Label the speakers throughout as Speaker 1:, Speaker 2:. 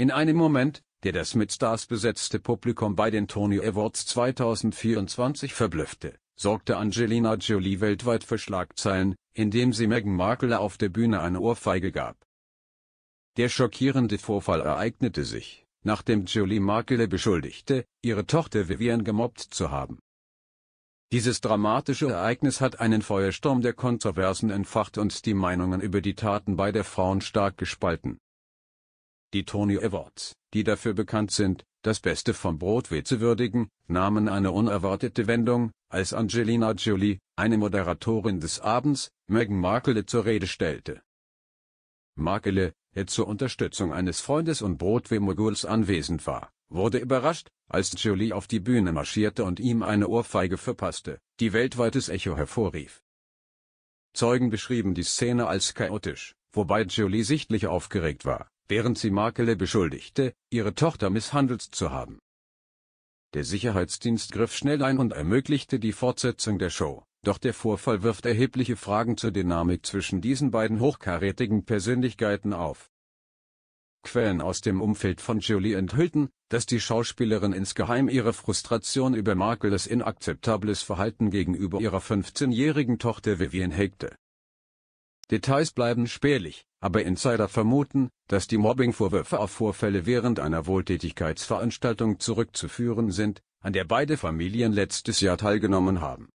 Speaker 1: In einem Moment, der das mit Stars besetzte Publikum bei den Tony Awards 2024 verblüffte, sorgte Angelina Jolie weltweit für Schlagzeilen, indem sie Meghan Markle auf der Bühne eine Ohrfeige gab. Der schockierende Vorfall ereignete sich, nachdem Jolie Markle beschuldigte, ihre Tochter Vivian gemobbt zu haben. Dieses dramatische Ereignis hat einen Feuersturm der Kontroversen entfacht und die Meinungen über die Taten beider Frauen stark gespalten. Die Tony Awards, die dafür bekannt sind, das Beste vom Broadway zu würdigen, nahmen eine unerwartete Wendung, als Angelina Jolie, eine Moderatorin des Abends, Meghan Markle zur Rede stellte. Markle, der zur Unterstützung eines Freundes und Broadway-Moguls anwesend war, wurde überrascht, als Jolie auf die Bühne marschierte und ihm eine Ohrfeige verpasste, die weltweites Echo hervorrief. Zeugen beschrieben die Szene als chaotisch, wobei Jolie sichtlich aufgeregt war, während sie Makele beschuldigte, ihre Tochter misshandelt zu haben. Der Sicherheitsdienst griff schnell ein und ermöglichte die Fortsetzung der Show, doch der Vorfall wirft erhebliche Fragen zur Dynamik zwischen diesen beiden hochkarätigen Persönlichkeiten auf. Quellen aus dem Umfeld von Julie enthüllten, dass die Schauspielerin insgeheim ihre Frustration über Markeles inakzeptables Verhalten gegenüber ihrer 15-jährigen Tochter Vivian hegte Details bleiben spärlich, aber Insider vermuten, dass die Mobbingvorwürfe auf Vorfälle während einer Wohltätigkeitsveranstaltung zurückzuführen sind, an der beide Familien letztes Jahr teilgenommen haben.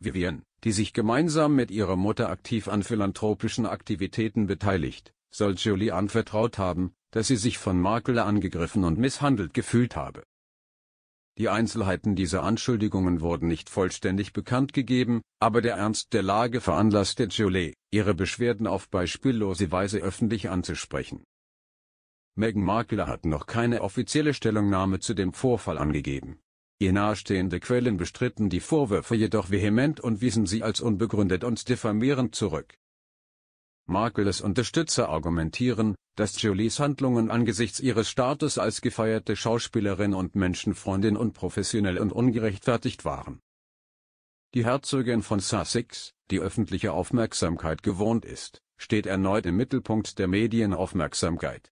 Speaker 1: Vivian, die sich gemeinsam mit ihrer Mutter aktiv an philanthropischen Aktivitäten beteiligt, soll Julie anvertraut haben, dass sie sich von Markle angegriffen und misshandelt gefühlt habe die Einzelheiten dieser Anschuldigungen wurden nicht vollständig bekannt gegeben, aber der Ernst der Lage veranlasste Jolie, ihre Beschwerden auf beispiellose Weise öffentlich anzusprechen. Meghan Markle hat noch keine offizielle Stellungnahme zu dem Vorfall angegeben. Ihr nahestehende Quellen bestritten die Vorwürfe jedoch vehement und wiesen sie als unbegründet und diffamierend zurück. Markles Unterstützer argumentieren, dass Jolies Handlungen angesichts ihres Status als gefeierte Schauspielerin und Menschenfreundin unprofessionell und ungerechtfertigt waren. Die Herzogin von Sussex, die öffentliche Aufmerksamkeit gewohnt ist, steht erneut im Mittelpunkt der Medienaufmerksamkeit.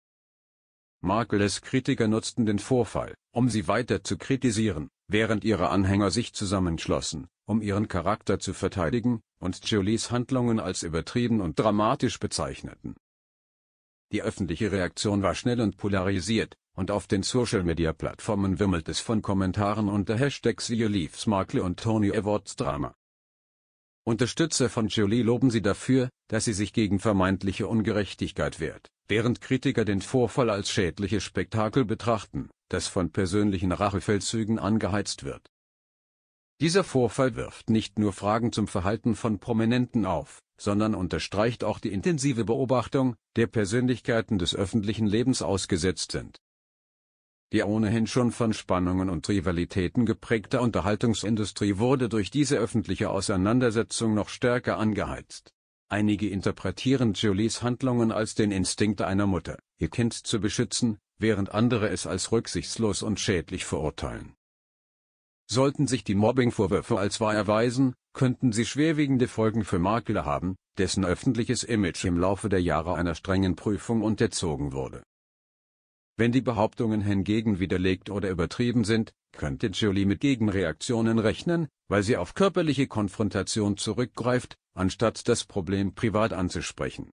Speaker 1: Markles Kritiker nutzten den Vorfall, um sie weiter zu kritisieren, während ihre Anhänger sich zusammenschlossen, um ihren Charakter zu verteidigen, und Jolies Handlungen als übertrieben und dramatisch bezeichneten. Die öffentliche Reaktion war schnell und polarisiert, und auf den Social-Media-Plattformen wimmelt es von Kommentaren unter Hashtags Jolie Smarkle und Tony Awards Drama. Unterstützer von Jolie loben sie dafür, dass sie sich gegen vermeintliche Ungerechtigkeit wehrt, während Kritiker den Vorfall als schädliches Spektakel betrachten, das von persönlichen Rachefeldzügen angeheizt wird. Dieser Vorfall wirft nicht nur Fragen zum Verhalten von Prominenten auf, sondern unterstreicht auch die intensive Beobachtung, der Persönlichkeiten des öffentlichen Lebens ausgesetzt sind. Die ohnehin schon von Spannungen und Rivalitäten geprägte Unterhaltungsindustrie wurde durch diese öffentliche Auseinandersetzung noch stärker angeheizt. Einige interpretieren Julies Handlungen als den Instinkt einer Mutter, ihr Kind zu beschützen, während andere es als rücksichtslos und schädlich verurteilen. Sollten sich die Mobbingvorwürfe als wahr erweisen, könnten sie schwerwiegende Folgen für Makler haben, dessen öffentliches Image im Laufe der Jahre einer strengen Prüfung unterzogen wurde. Wenn die Behauptungen hingegen widerlegt oder übertrieben sind, könnte Jolie mit Gegenreaktionen rechnen, weil sie auf körperliche Konfrontation zurückgreift, anstatt das Problem privat anzusprechen.